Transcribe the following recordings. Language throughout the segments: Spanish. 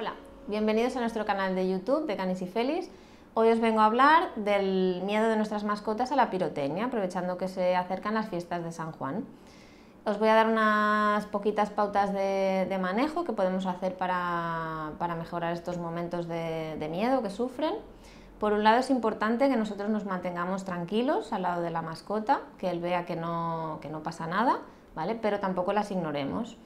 Hola, bienvenidos a nuestro canal de YouTube de Canis y Félix. Hoy os vengo a hablar del miedo de nuestras mascotas a la pirotecnia, aprovechando que se acercan las fiestas de San Juan. Os voy a dar unas poquitas pautas de, manejo que podemos hacer para, mejorar estos momentos de, miedo que sufren. Por un lado es importante que nosotros nos mantengamos tranquilos al lado de la mascota, que él vea que no, que no pasa nada, ¿vale? Pero tampoco las ignoremos.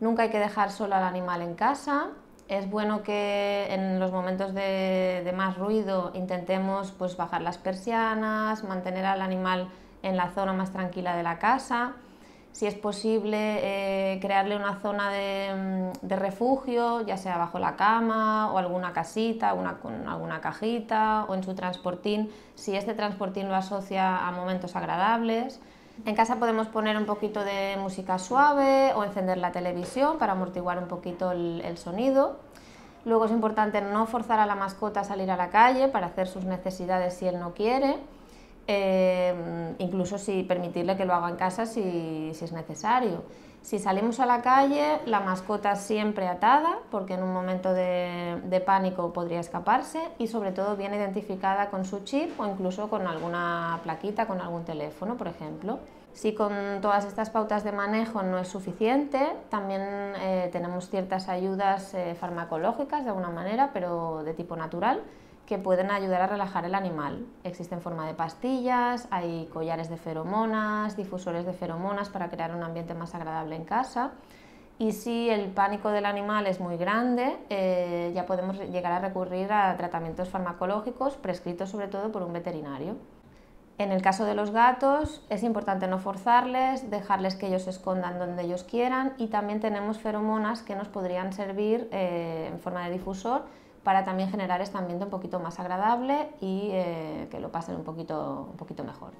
Nunca hay que dejar solo al animal en casa, es bueno que en los momentos de, más ruido intentemos pues, bajar las persianas, mantener al animal en la zona más tranquila de la casa. Si es posible, eh, crearle una zona mm, de, refugio, ya sea bajo la cama o alguna casita, una, con alguna cajita o en su transportín, si este transportín lo asocia a momentos agradables. En casa podemos poner un poquito de música suave o encender la televisión para amortiguar un poquito el, sonido. Luego es importante no forzar a la mascota a salir a la calle para hacer sus necesidades si él no quiere. Em, incluso si permitirle que lo haga en casa si, es necesario. Si salimos a la calle, la mascota siempre atada, porque en un momento de, pánico podría escaparse y sobre todo bien identificada con su chip o incluso con alguna plaquita, con algún teléfono, por ejemplo. Si con todas estas pautas de manejo no es suficiente, también eh, tenemos ciertas ayudas eh, farmacológicas de alguna manera, pero de tipo natural, que pueden ayudar a relajar el animal. Existen en forma de pastillas, hay collares de feromonas, difusores de feromonas para crear un ambiente más agradable en casa. Y si el pánico del animal es muy grande, eh, ya podemos llegar a recurrir a tratamientos farmacológicos prescritos sobre todo por un veterinario. En el caso de los gatos es importante no forzarles, dejarles que ellos se escondan donde ellos quieran y también tenemos feromonas que nos podrían servir eh, en forma de difusor para también generar este ambiente un poquito más agradable y eh, que lo pasen un poquito, un poquito mejor.